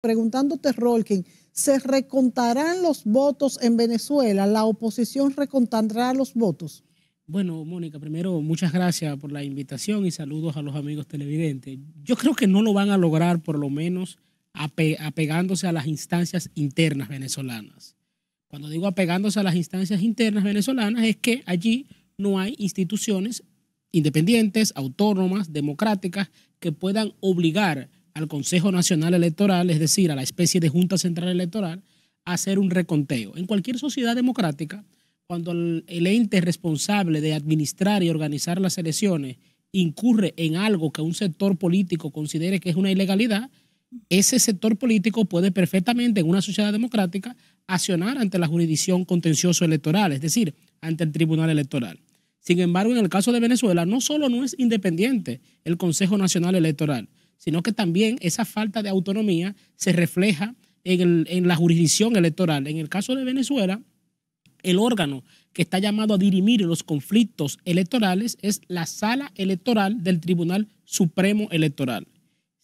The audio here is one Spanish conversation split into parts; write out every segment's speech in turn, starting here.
preguntándote, Rolkin, ¿se recontarán los votos en Venezuela? ¿La oposición recontará los votos? Bueno, Mónica, primero muchas gracias por la invitación y saludos a los amigos televidentes. Yo creo que no lo van a lograr, por lo menos apegándose a las instancias internas venezolanas. Cuando digo apegándose a las instancias internas venezolanas es que allí no hay instituciones independientes, autónomas, democráticas, que puedan obligar al Consejo Nacional Electoral, es decir, a la especie de Junta Central Electoral, hacer un reconteo. En cualquier sociedad democrática, cuando el ente responsable de administrar y organizar las elecciones incurre en algo que un sector político considere que es una ilegalidad, ese sector político puede perfectamente en una sociedad democrática accionar ante la jurisdicción contencioso electoral, es decir, ante el Tribunal Electoral. Sin embargo, en el caso de Venezuela, no solo no es independiente el Consejo Nacional Electoral, sino que también esa falta de autonomía se refleja en, en la jurisdicción electoral. En el caso de Venezuela, el órgano que está llamado a dirimir los conflictos electorales es la sala electoral del Tribunal Supremo Electoral.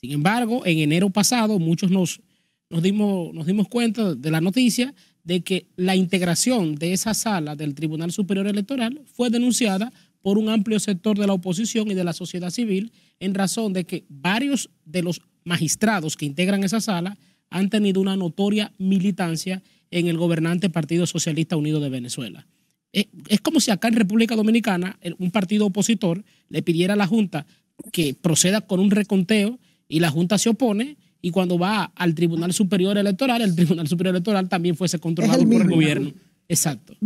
Sin embargo, en enero pasado muchos nos, nos, dimos, nos dimos cuenta de la noticia de que la integración de esa sala del Tribunal Superior Electoral fue denunciada por un amplio sector de la oposición y de la sociedad civil en razón de que varios de los magistrados que integran esa sala han tenido una notoria militancia en el gobernante Partido Socialista Unido de Venezuela. Eh, es, como si acá en República Dominicana un partido opositor le pidiera a la Junta que proceda con un reconteo y la Junta se opone y cuando va al Tribunal Superior Electoral, el Tribunal Superior Electoral también fuese controlado por el gobierno. Exacto.